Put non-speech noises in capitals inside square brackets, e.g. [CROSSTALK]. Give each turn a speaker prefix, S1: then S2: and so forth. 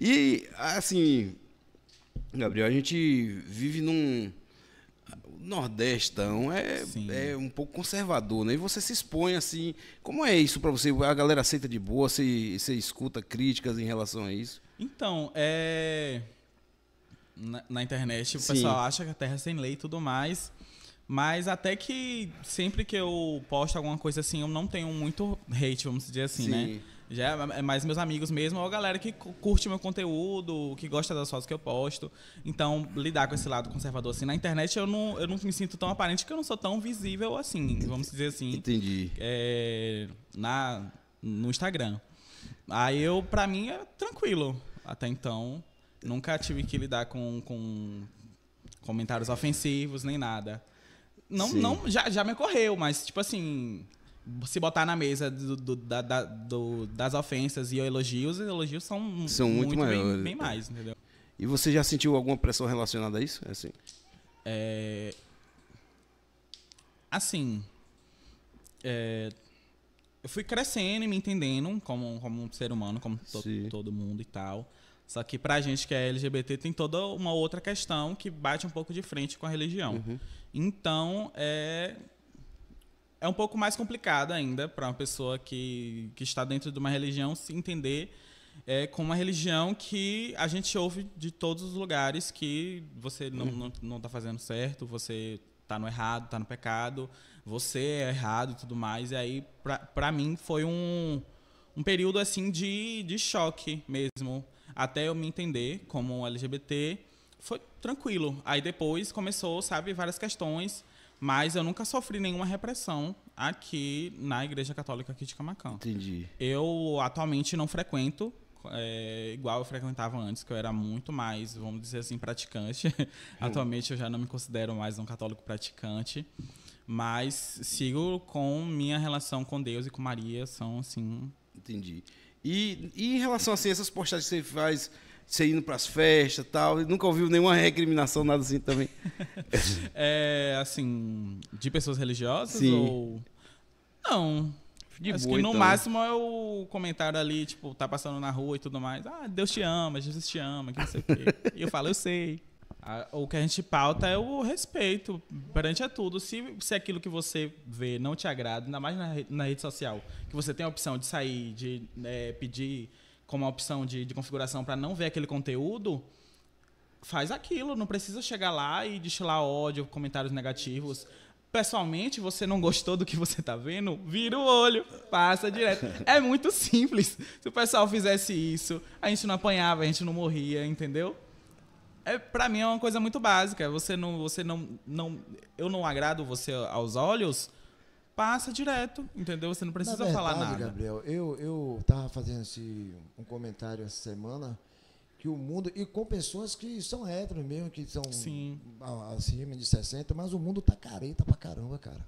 S1: E, assim, Gabriel, a gente vive num. Nordestão é, é um pouco conservador, né? E você se expõe assim. Como é isso para você? A galera aceita de boa? Você, você escuta críticas em relação a isso?
S2: Então, é. Na, na internet, o Sim. pessoal acha que a terra é sem lei e tudo mais. Mas até que sempre que eu posto alguma coisa assim, eu não tenho muito hate, vamos dizer assim, né? Sim. né? Já é mais meus amigos mesmo, ou a galera que curte meu conteúdo, que gosta das fotos que eu posto. Então, lidar com esse lado conservador assim na internet, eu não, eu não me sinto tão aparente que eu não sou tão visível assim, vamos dizer assim. Entendi. É, na, no Instagram. Aí eu, pra mim, é tranquilo. Até então, nunca tive que lidar com, com comentários ofensivos nem nada. Não, não já, já me ocorreu, mas tipo assim, se botar na mesa do, do, da, da, do, das ofensas e elogios, os elogios são, são muito, muito maiores. Bem, bem, mais, entendeu?
S1: E você já sentiu alguma pressão relacionada a isso? É assim.
S2: É... Assim. É... Eu fui crescendo e me entendendo como, como um ser humano, como to Sim. todo mundo e tal. Só que pra gente que é LGBT tem toda uma outra questão que bate um pouco de frente com a religião. Uhum. Então, é é um pouco mais complicado ainda para uma pessoa que, que está dentro de uma religião se entender é, com uma religião que a gente ouve de todos os lugares que você não está uhum. não, não tá fazendo certo, você está no errado, está no pecado, você é errado e tudo mais. E aí, para mim, foi um, um período assim de, de choque mesmo até eu me entender como LGBT, foi tranquilo. Aí depois começou, sabe, várias questões, mas eu nunca sofri nenhuma repressão aqui na Igreja Católica aqui de Camacão. Entendi. Eu atualmente não frequento é, igual eu frequentava antes, que eu era muito mais, vamos dizer assim, praticante. Hum. [LAUGHS] Atualmente eu já não me considero mais um católico praticante, mas sigo com minha relação com Deus
S1: e com Maria, são assim. Entendi. E, e em relação assim, essas postagens que você faz, você indo para as festas tal, nunca ouviu nenhuma recriminação, nada assim também? [LAUGHS]
S2: é, assim, de pessoas religiosas Sim. ou... Não. De Acho boa, que no então. máximo é o comentário ali, tipo, tá passando na rua e tudo mais. Ah, Deus te ama, Jesus te ama, que não sei o quê. e eu falo, eu sei. A, o que a gente pauta é o respeito perante a tudo. Se, se aquilo que você vê não te agrada, ainda mais na, na rede social, que você tem a opção de sair, de é, pedir como a opção de, de configuração para não ver aquele conteúdo, faz aquilo. Não precisa chegar lá e destilar ódio, comentários negativos pessoalmente você não gostou do que você está vendo, vira o olho, passa direto. É muito simples. Se o pessoal fizesse isso, a gente não apanhava, a gente não morria, entendeu? é, para mim é uma coisa muito básica. É você não, você não, não, eu não agrado você aos olhos, passa direto, entendeu? Você não precisa verdade, falar nada.
S1: Gabriel, eu eu tava fazendo esse, um comentário essa semana que o mundo e com pessoas que são héteros mesmo, que são Sim. acima de 60, mas o mundo tá careta pra caramba, cara.